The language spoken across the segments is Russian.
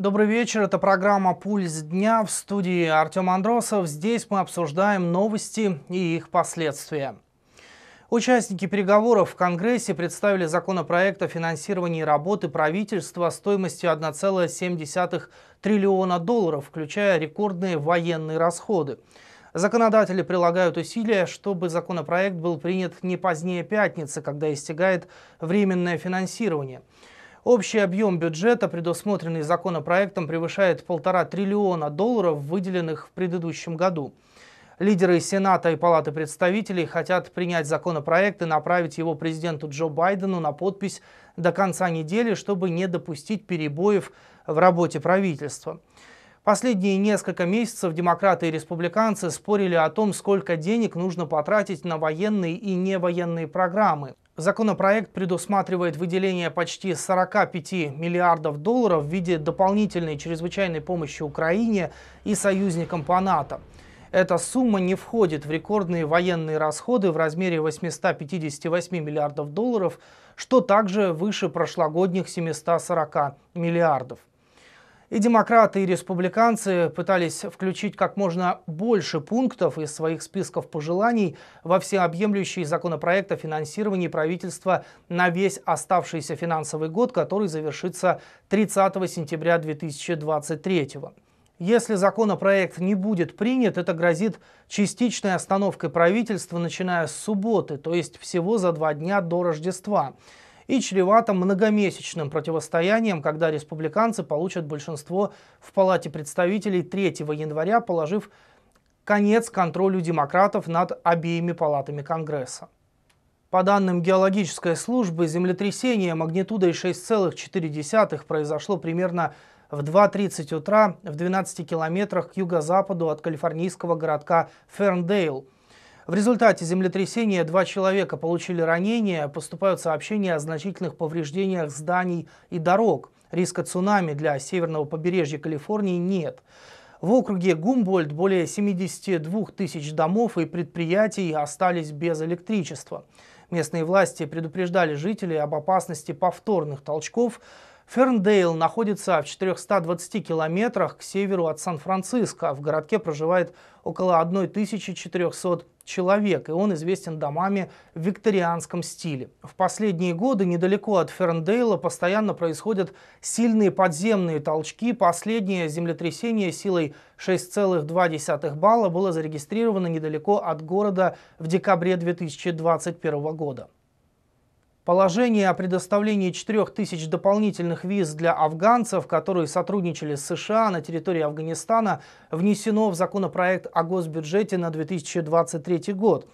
Добрый вечер, это программа «Пульс дня» в студии Артем Андросов. Здесь мы обсуждаем новости и их последствия. Участники переговоров в Конгрессе представили законопроект о финансировании работы правительства стоимостью 1,7 триллиона долларов, включая рекордные военные расходы. Законодатели прилагают усилия, чтобы законопроект был принят не позднее пятницы, когда истекает временное финансирование. Общий объем бюджета, предусмотренный законопроектом, превышает полтора триллиона долларов, выделенных в предыдущем году. Лидеры Сената и Палаты представителей хотят принять законопроект и направить его президенту Джо Байдену на подпись до конца недели, чтобы не допустить перебоев в работе правительства. Последние несколько месяцев демократы и республиканцы спорили о том, сколько денег нужно потратить на военные и невоенные программы. Законопроект предусматривает выделение почти 45 миллиардов долларов в виде дополнительной чрезвычайной помощи Украине и союзникам по НАТО. Эта сумма не входит в рекордные военные расходы в размере 858 миллиардов долларов, что также выше прошлогодних 740 миллиардов. И демократы, и республиканцы пытались включить как можно больше пунктов из своих списков пожеланий во всеобъемлющий законопроект о финансировании правительства на весь оставшийся финансовый год, который завершится 30 сентября 2023 года. Если законопроект не будет принят, это грозит частичной остановкой правительства, начиная с субботы, то есть всего за два дня до Рождества и чревато многомесячным противостоянием, когда республиканцы получат большинство в Палате представителей 3 января, положив конец контролю демократов над обеими палатами Конгресса. По данным геологической службы, землетрясение магнитудой 6,4 произошло примерно в 2.30 утра в 12 километрах к юго-западу от калифорнийского городка Ферндейл – в результате землетрясения два человека получили ранения, поступают сообщения о значительных повреждениях зданий и дорог. Риска цунами для северного побережья Калифорнии нет. В округе Гумбольд более 72 тысяч домов и предприятий остались без электричества. Местные власти предупреждали жителей об опасности повторных толчков, Ферндейл находится в 420 километрах к северу от Сан-Франциско. В городке проживает около 1400 человек, и он известен домами в викторианском стиле. В последние годы недалеко от Ферндейла постоянно происходят сильные подземные толчки. Последнее землетрясение силой 6,2 балла было зарегистрировано недалеко от города в декабре 2021 года. Положение о предоставлении 4000 дополнительных виз для афганцев, которые сотрудничали с США на территории Афганистана, внесено в законопроект о госбюджете на 2023 год.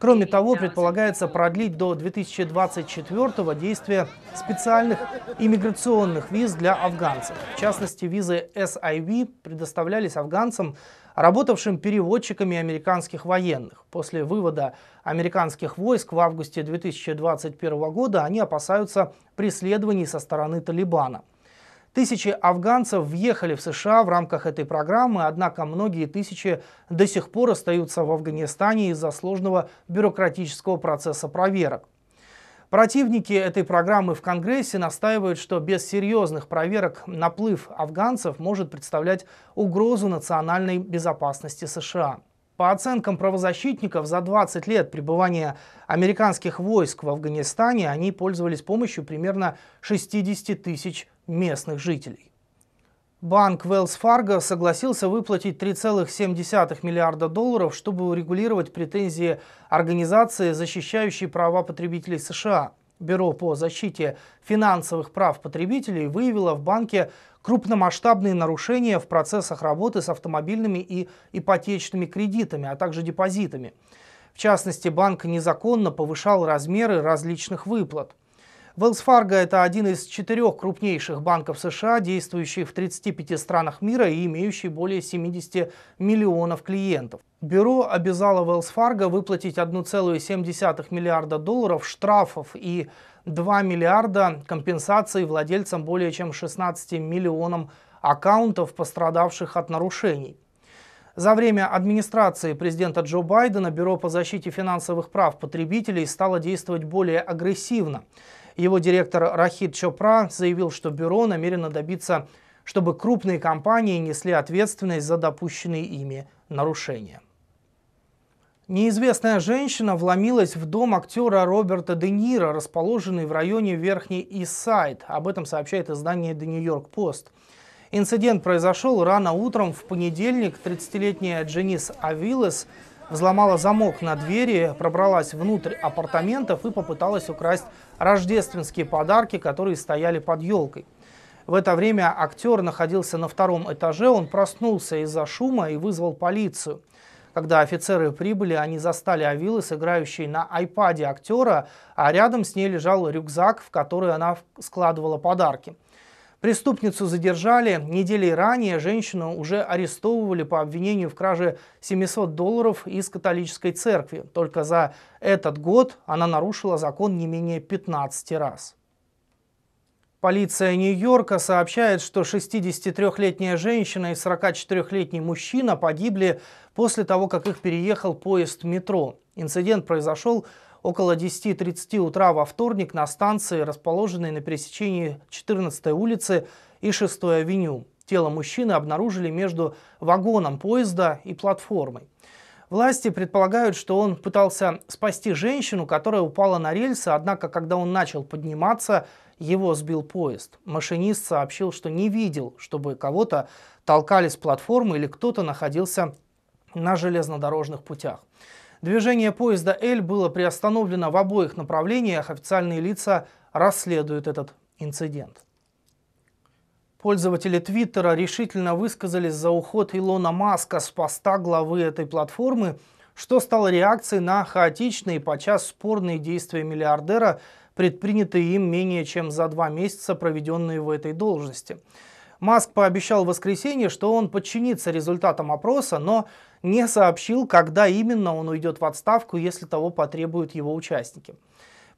Кроме того, предполагается продлить до 2024 действие специальных иммиграционных виз для афганцев. В частности, визы SIV предоставлялись афганцам, работавшим переводчиками американских военных. После вывода американских войск в августе 2021 года они опасаются преследований со стороны Талибана. Тысячи афганцев въехали в США в рамках этой программы, однако многие тысячи до сих пор остаются в Афганистане из-за сложного бюрократического процесса проверок. Противники этой программы в Конгрессе настаивают, что без серьезных проверок наплыв афганцев может представлять угрозу национальной безопасности США. По оценкам правозащитников, за 20 лет пребывания американских войск в Афганистане они пользовались помощью примерно 60 тысяч местных жителей. Банк Wells Fargo согласился выплатить 3,7 миллиарда долларов, чтобы урегулировать претензии организации, защищающей права потребителей США. Бюро по защите финансовых прав потребителей выявило в банке крупномасштабные нарушения в процессах работы с автомобильными и ипотечными кредитами, а также депозитами. В частности, банк незаконно повышал размеры различных выплат – Wells Fargo – это один из четырех крупнейших банков США, действующих в 35 странах мира и имеющий более 70 миллионов клиентов. Бюро обязало Wells Fargo выплатить 1,7 миллиарда долларов штрафов и 2 миллиарда компенсаций владельцам более чем 16 миллионам аккаунтов, пострадавших от нарушений. За время администрации президента Джо Байдена Бюро по защите финансовых прав потребителей стало действовать более агрессивно. Его директор Рахид Чопра заявил, что бюро намерено добиться, чтобы крупные компании несли ответственность за допущенные ими нарушения. Неизвестная женщина вломилась в дом актера Роберта Де Ниро, расположенный в районе Верхний Иссайд. Об этом сообщает издание The New York Post. Инцидент произошел рано утром в понедельник. 30-летняя Дженис Авилес – взломала замок на двери, пробралась внутрь апартаментов и попыталась украсть рождественские подарки, которые стояли под елкой. В это время актер находился на втором этаже, он проснулся из-за шума и вызвал полицию. Когда офицеры прибыли, они застали Авилы, играющей на айпаде актера, а рядом с ней лежал рюкзак, в который она складывала подарки – Преступницу задержали. Недели ранее женщину уже арестовывали по обвинению в краже 700 долларов из католической церкви. Только за этот год она нарушила закон не менее 15 раз. Полиция Нью-Йорка сообщает, что 63-летняя женщина и 44-летний мужчина погибли после того, как их переехал поезд метро. Инцидент произошел Около 10.30 утра во вторник на станции, расположенной на пересечении 14 й улицы и 6 й авеню. Тело мужчины обнаружили между вагоном поезда и платформой. Власти предполагают, что он пытался спасти женщину, которая упала на рельсы, однако, когда он начал подниматься, его сбил поезд. Машинист сообщил, что не видел, чтобы кого-то толкали с платформы или кто-то находился на железнодорожных путях. Движение поезда «Эль» было приостановлено в обоих направлениях. Официальные лица расследуют этот инцидент. Пользователи Твиттера решительно высказались за уход Илона Маска с поста главы этой платформы, что стало реакцией на хаотичные, и подчас спорные действия миллиардера, предпринятые им менее чем за два месяца, проведенные в этой должности. Маск пообещал в воскресенье, что он подчинится результатам опроса, но не сообщил, когда именно он уйдет в отставку, если того потребуют его участники.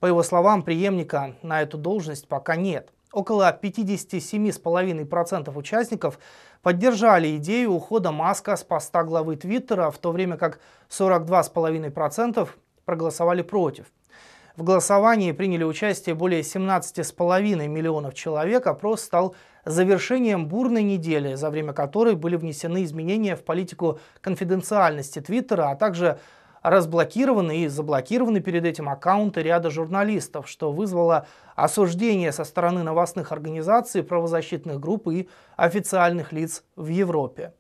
По его словам, преемника на эту должность пока нет. Около 57,5% участников поддержали идею ухода Маска с поста главы Твиттера, в то время как 42,5% проголосовали против. В голосовании приняли участие более 17,5 миллионов человек. Опрос стал завершением бурной недели, за время которой были внесены изменения в политику конфиденциальности Твиттера, а также разблокированы и заблокированы перед этим аккаунты ряда журналистов, что вызвало осуждение со стороны новостных организаций, правозащитных групп и официальных лиц в Европе.